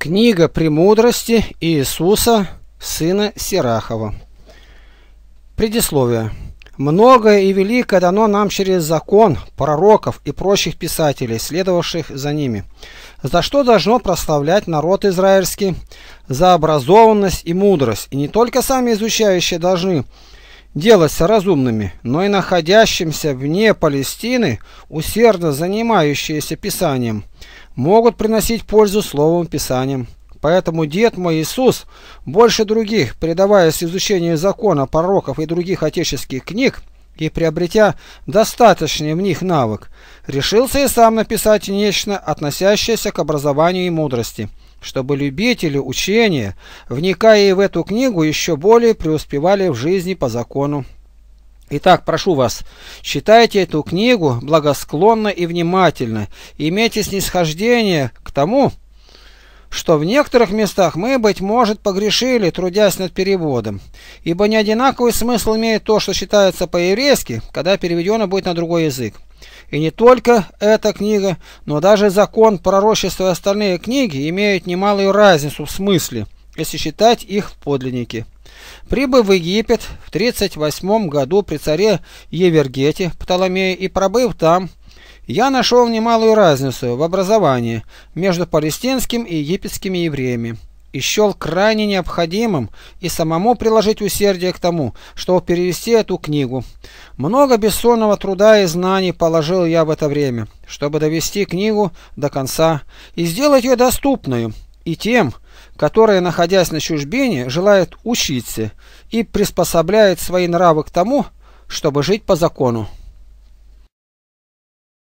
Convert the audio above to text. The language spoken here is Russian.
Книга премудрости Иисуса, сына Сирахова. Предисловие. Многое и великое дано нам через закон, пророков и прочих писателей, следовавших за ними. За что должно прославлять народ израильский? За образованность и мудрость. И не только сами изучающие должны делаться разумными, но и находящимся вне Палестины, усердно занимающиеся Писанием, могут приносить пользу Словом Писанием. Поэтому дед мой Иисус, больше других, предаваясь изучению закона, пороков и других отеческих книг, и, приобретя достаточный в них навык, решился и сам написать нечто, относящееся к образованию и мудрости, чтобы любители учения, вникая и в эту книгу, еще более преуспевали в жизни по закону Итак, прошу вас, читайте эту книгу благосклонно и внимательно, и имейте снисхождение к тому, что в некоторых местах мы, быть может, погрешили, трудясь над переводом, ибо не одинаковый смысл имеет то, что считается по-еврейски, когда переведено будет на другой язык. И не только эта книга, но даже закон, пророчества и остальные книги имеют немалую разницу в смысле, если считать их в подлиннике. Прибыв в Египет в 38 году при царе Евергете Птоломея и пробыв там, я нашел немалую разницу в образовании между палестинским и египетскими евреями и счел крайне необходимым и самому приложить усердие к тому, чтобы перевести эту книгу. Много бессонного труда и знаний положил я в это время, чтобы довести книгу до конца и сделать ее доступную и тем, которые, находясь на чужбине, желают учиться и приспособляют свои нравы к тому, чтобы жить по закону.